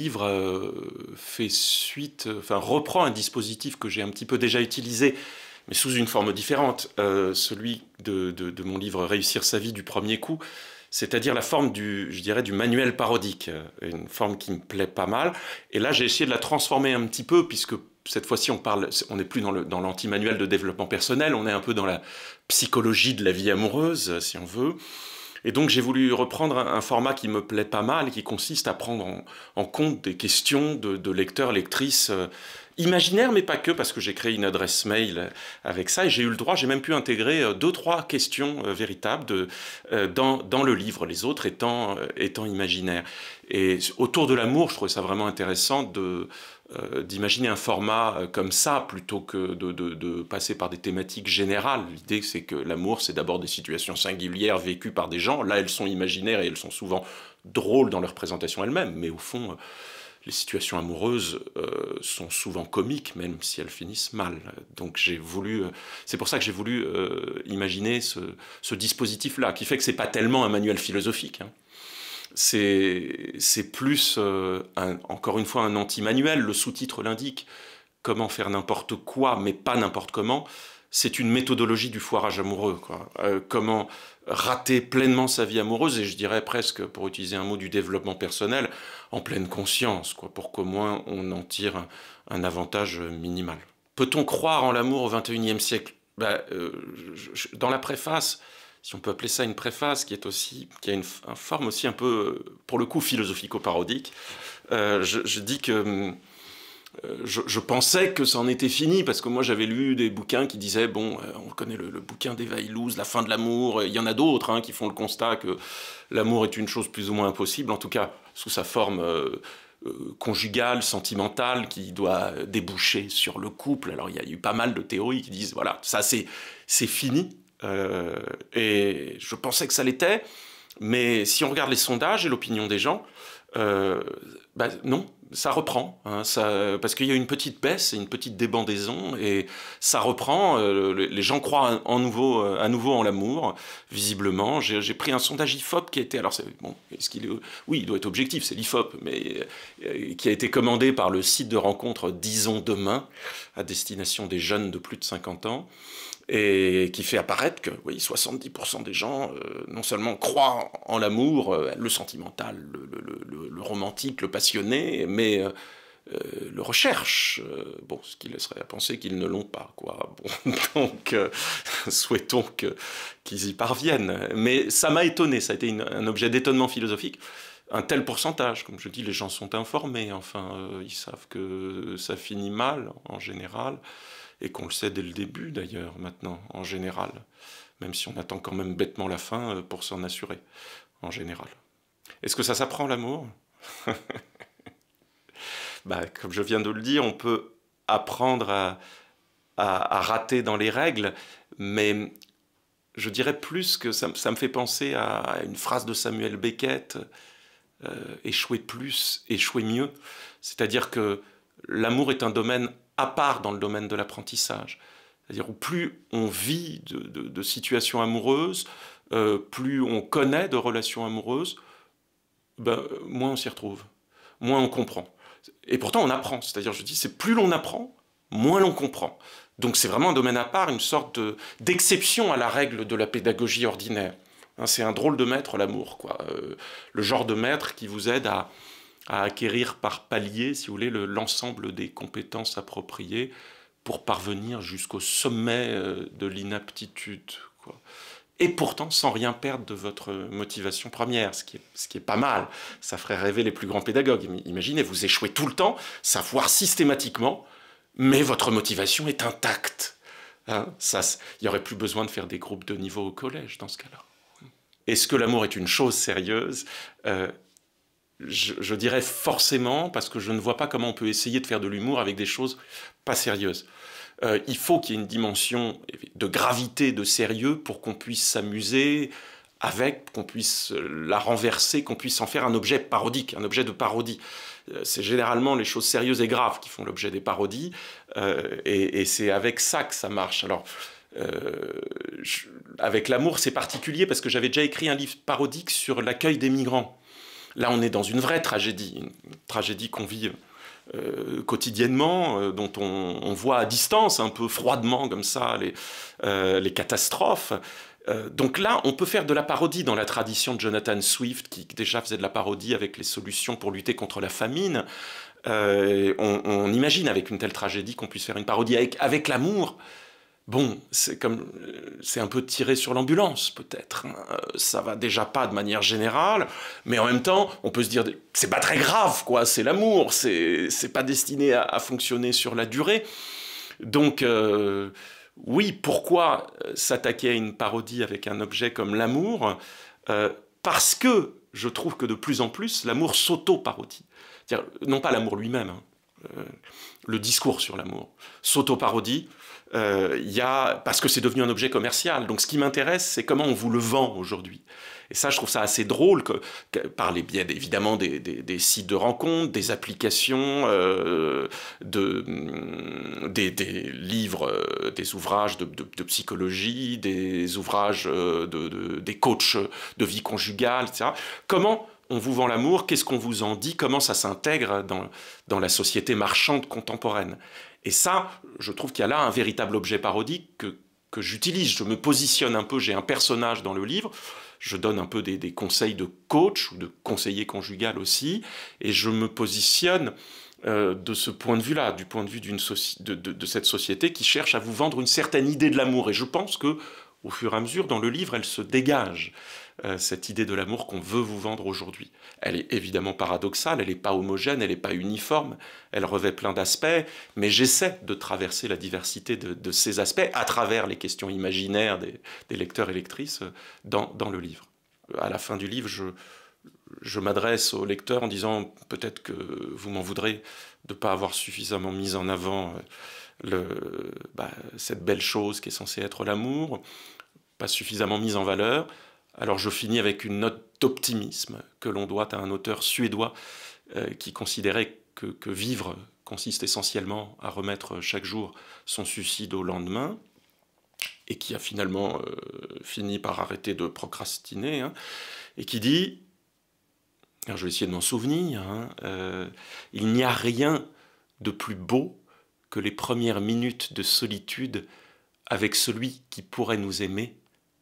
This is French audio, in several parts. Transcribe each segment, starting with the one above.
livre euh, fait suite, euh, enfin reprend un dispositif que j'ai un petit peu déjà utilisé, mais sous une forme différente, euh, celui de, mon livre Réussir sa vie du premier coup, c'est-à-dire la forme du, je dirais, du manuel parodique, une forme qui me plaît pas mal. Et là, j'ai essayé de la transformer un petit peu, puisque cette fois-ci, on parle, on n'est plus dans l'anti-manuel de développement personnel, on est un peu dans la psychologie de la vie amoureuse, si on veut. Et donc j'ai voulu reprendre un format qui me plaît pas mal, qui consiste à prendre en, compte des questions de lecteurs, lectrices euh, imaginaire, mais pas que, parce que j'ai créé une adresse mail avec ça et j'ai eu le droit, j'ai même pu intégrer euh, deux, trois questions euh, véritables euh, dans, le livre, les autres étant, étant imaginaires. Et autour de l'amour, je trouvais ça vraiment intéressant de, d'imaginer un format comme ça plutôt que de, de passer par des thématiques générales. L'idée, c'est que l'amour, c'est d'abord des situations singulières vécues par des gens. Là, elles sont imaginaires et elles sont souvent drôles dans leur présentation elle-même, mais au fond, les situations amoureuses euh, sont souvent comiques, même si elles finissent mal. Donc voulu, euh, c'est pour ça que j'ai voulu euh, imaginer ce, dispositif-là, qui fait que c'est pas tellement un manuel philosophique. Hein. C'est plus, encore une fois, un anti-manuel, le sous-titre l'indique. Comment faire n'importe quoi, mais pas n'importe comment, c'est une méthodologie du foirage amoureux. Euh, comment rater pleinement sa vie amoureuse, et je dirais presque, pour utiliser un mot du développement personnel, en pleine conscience, quoi, pour qu'au moins on en tire un, avantage minimal. Peut-on croire en l'amour au XXIe siècle ben, euh, Dans la préface, si on peut appeler ça une préface, qui est aussi, qui a une, forme aussi un peu, euh, pour le coup, philosophico-parodique, je, dis que hum, euh, je, pensais que ça en était fini, parce que moi j'avais lu des bouquins qui disaient, bon, euh, on connaît le, bouquin d'Eva La fin de l'amour, euh, il y en a d'autres hein, qui font le constat que l'amour est une chose plus ou moins impossible, en tout cas sous sa forme conjugale, sentimentale, qui doit déboucher sur le couple. Alors il y a eu pas mal de théories qui disent, voilà, ça c'est fini. et je pensais que ça l'était, mais si on regarde les sondages et l'opinion des gens, euh, bah, non, ça reprend, hein, parce qu'il y a une petite baisse, une petite débandaison, et ça reprend. Euh, les gens croient en nouveau, euh, à nouveau en l'amour, visiblement. J'ai pris un sondage IFOP qui était, alors c'est est-ce qu'il oui, il doit être objectif, c'est l'IFOP, mais qui a été commandé par le site de rencontre Disons demain à destination des jeunes de plus de 50 ans et qui fait apparaître que 70% des gens euh, non seulement croient en, l'amour, euh, le sentimental, le, romantique, le passionné, mais euh, le recherchent. bon, ce qui laisserait à penser qu'ils ne l'ont pas, quoi. Bon, donc, souhaitons qu'ils y parviennent. Mais ça m'a étonné, ça a été un objet d'étonnement philosophique un tel pourcentage. Comme je dis, les gens sont informés, enfin, ils savent que ça finit mal en général et qu'on le sait dès le début d'ailleurs maintenant, en général, même si on attend quand même bêtement la fin euh, pour s'en assurer, en général. Est-ce que ça s'apprend l'amour bah, Comme je viens de le dire, on peut apprendre à, rater dans les règles, mais je dirais plus que ça, me fait penser à une phrase de Samuel Beckett, euh, échouer plus, échouer mieux. C'est-à-dire que l'amour est un domaine à part dans le domaine de l'apprentissage. C'est-à-dire où plus on vit de, situations amoureuses, euh, plus on connaît de relations amoureuses, ben, moins on s'y retrouve, moins on comprend. Et pourtant on apprend, c'est-à-dire je dis, c'est plus l'on apprend, moins l'on comprend. Donc c'est vraiment un domaine à part, une sorte d'exception à la règle de la pédagogie ordinaire. Hein, c'est un drôle de maître l'amour, quoi. Euh, le genre de maître qui vous aide à, à acquérir par palier, si vous voulez, l'ensemble des compétences appropriées pour parvenir jusqu'au sommet euh, de l'inaptitude. Et pourtant, sans rien perdre de votre motivation première, ce qui, est, ce qui est pas mal. Ça ferait rêver les plus grands pédagogues. Imaginez, vous échouez tout le temps, savoir systématiquement, mais votre motivation est intacte. Hein. ça, il n'y aurait plus besoin de faire des groupes de niveau au collège dans ce cas-là. Est-ce que l'amour est une chose sérieuse euh, je, dirais forcément, parce que je ne vois pas comment on peut essayer de faire de l'humour avec des choses pas sérieuses. Euh, il faut qu'il y ait une dimension de gravité, de sérieux, pour qu'on puisse s'amuser avec, qu'on puisse la renverser, qu'on puisse en faire un objet parodique, un objet de parodie. Euh, c'est généralement les choses sérieuses et graves qui font l'objet des parodies, euh, et, c'est avec ça que ça marche. Alors, avec l'amour, c'est particulier parce que j'avais déjà écrit un livre parodique sur l'accueil des migrants. Là, on est dans une vraie tragédie, une tragédie qu'on vit euh, quotidiennement, euh, dont on, voit à distance, un peu froidement comme ça, les, euh, catastrophes. donc là, on peut faire de la parodie dans la tradition de Jonathan Swift, qui déjà faisait de la parodie avec les solutions pour lutter contre la famine. On, imagine avec une telle tragédie qu'on puisse faire une parodie avec l'amour. Bon, c'est comme c'est un peu tiré sur l'ambulance peut-être. Hein. Euh, ça va déjà pas de manière générale, mais en même temps, on peut se dire c'est pas très grave quoi, c'est l'amour, c'est c'est pas destiné à, fonctionner sur la durée. Donc euh, oui, pourquoi euh, s'attaquer à une parodie avec un objet comme l'amour Parce que je trouve que de plus en plus, l'amour s'auto-parodie. Non pas l'amour lui-même, hein, euh, le discours sur l'amour. S'auto-parodie, euh, y a, parce que c'est devenu un objet commercial. Donc ce qui m'intéresse, c'est comment on vous le vend aujourd'hui. Et ça, je trouve ça assez drôle, que, que par évidemment des, des, sites de rencontres, des applications, euh, de, mm, des, livres, des ouvrages de, de psychologie, des ouvrages de, des coachs de vie conjugale, etc. Comment on vous vend l'amour, qu'est-ce qu'on vous en dit, comment ça s'intègre dans, dans la société marchande contemporaine. Et ça, je trouve qu'il y a là un véritable objet parodique que, j'utilise. Je me positionne un peu, j'ai un personnage dans le livre, je donne un peu des, conseils de coach ou de conseiller conjugal aussi, et je me positionne euh, de ce point de vue-là, du point de vue de, de, cette société qui cherche à vous vendre une certaine idée de l'amour. Et je pense que, au fur et à mesure, dans le livre, elle se dégage. Euh, cette idée de l'amour qu'on veut vous vendre aujourd'hui. Elle est évidemment paradoxale, elle n'est pas homogène, elle n'est pas uniforme, elle revêt plein d'aspects, mais j'essaie de traverser la diversité de, ces aspects à travers les questions imaginaires des, lecteurs et lectrices euh, dans, le livre. À la fin du livre, je, m'adresse au lecteur en disant peut-être que vous m'en voudrez de ne pas avoir suffisamment mis en avant euh, bah, cette belle chose qui est censée être l'amour, pas suffisamment mise en valeur. Alors je finis avec une note d'optimisme que l'on doit à un auteur suédois euh, qui considérait que, vivre consiste essentiellement à remettre chaque jour son suicide au lendemain et qui a finalement euh, fini par arrêter de procrastiner, hein, et qui dit, je vais essayer de m'en souvenir, hein, euh, il n'y a rien de plus beau que les premières minutes de solitude avec celui qui pourrait nous aimer,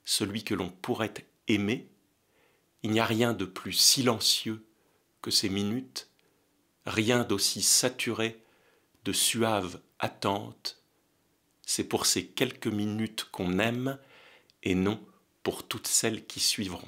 celui que l'on pourrait Aimer, il n'y a rien de plus silencieux que ces minutes, rien d'aussi saturé de suave attente. C'est pour ces quelques minutes qu'on aime et non pour toutes celles qui suivront.